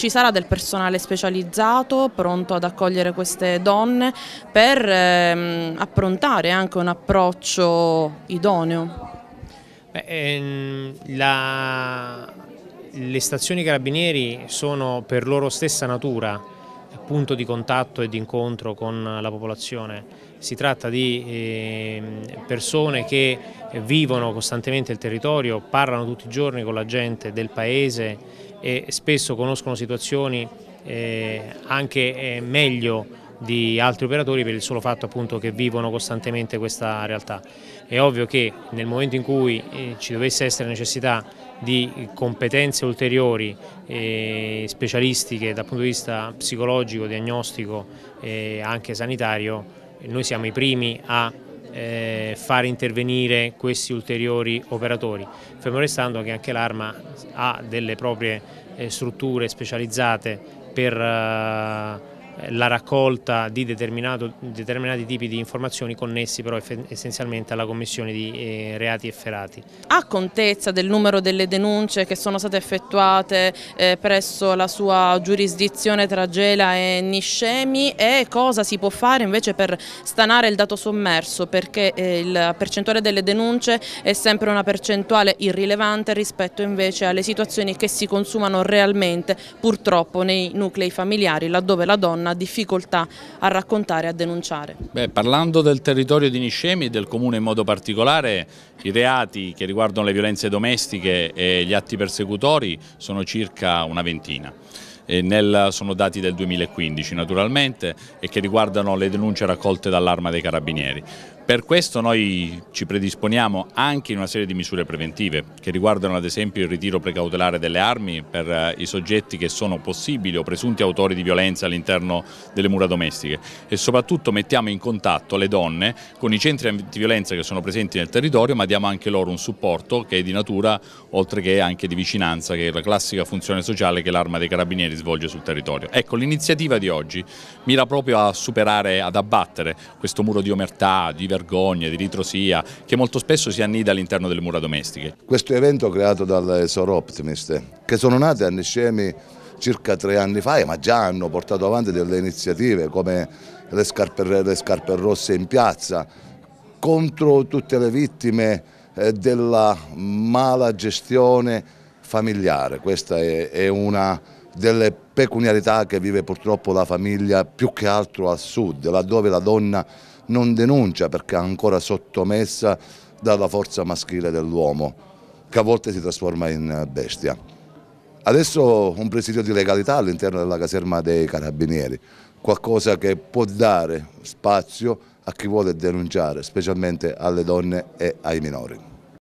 Ci sarà del personale specializzato pronto ad accogliere queste donne per ehm, approntare anche un approccio idoneo? Beh, ehm, la... Le stazioni carabinieri sono per loro stessa natura punto di contatto e di incontro con la popolazione. Si tratta di ehm, persone che vivono costantemente il territorio, parlano tutti i giorni con la gente del paese e spesso conoscono situazioni eh, anche eh, meglio di altri operatori per il solo fatto appunto che vivono costantemente questa realtà. È ovvio che nel momento in cui eh, ci dovesse essere necessità di competenze ulteriori eh, specialistiche dal punto di vista psicologico, diagnostico e anche sanitario, noi siamo i primi a eh, far intervenire questi ulteriori operatori, fermo restando che anche l'Arma ha delle proprie eh, strutture specializzate per... Eh, eh, la raccolta di determinati tipi di informazioni connessi però essenzialmente alla commissione di eh, reati efferati. Ha contezza del numero delle denunce che sono state effettuate eh, presso la sua giurisdizione tra Gela e Niscemi e cosa si può fare invece per stanare il dato sommerso perché il percentuale delle denunce è sempre una percentuale irrilevante rispetto invece alle situazioni che si consumano realmente purtroppo nei nuclei familiari laddove la donna una difficoltà a raccontare, a denunciare. Beh, parlando del territorio di Niscemi e del Comune in modo particolare, i reati che riguardano le violenze domestiche e gli atti persecutori sono circa una ventina nel, sono dati del 2015 naturalmente e che riguardano le denunce raccolte dall'arma dei carabinieri. Per questo noi ci predisponiamo anche in una serie di misure preventive che riguardano ad esempio il ritiro precautelare delle armi per eh, i soggetti che sono possibili o presunti autori di violenza all'interno delle mura domestiche e soprattutto mettiamo in contatto le donne con i centri antiviolenza che sono presenti nel territorio ma diamo anche loro un supporto che è di natura oltre che anche di vicinanza che è la classica funzione sociale che l'arma dei carabinieri svolge sul territorio. Ecco, l'iniziativa di oggi mira proprio a superare, ad abbattere questo muro di omertà, di vergogna, di ritrosia che molto spesso si annida all'interno delle mura domestiche. Questo evento creato dalle Sor Optimist, che sono nate a Niscemi circa tre anni fa, ma già hanno portato avanti delle iniziative come le scarpe, le scarpe rosse in piazza contro tutte le vittime eh, della mala gestione familiare. Questa è, una delle pecuniarità che vive purtroppo la famiglia più che altro al sud, laddove la donna non denuncia perché è ancora sottomessa dalla forza maschile dell'uomo, che a volte si trasforma in bestia. Adesso un presidio di legalità all'interno della caserma dei carabinieri, qualcosa che può dare spazio a chi vuole denunciare, specialmente alle donne e ai minori.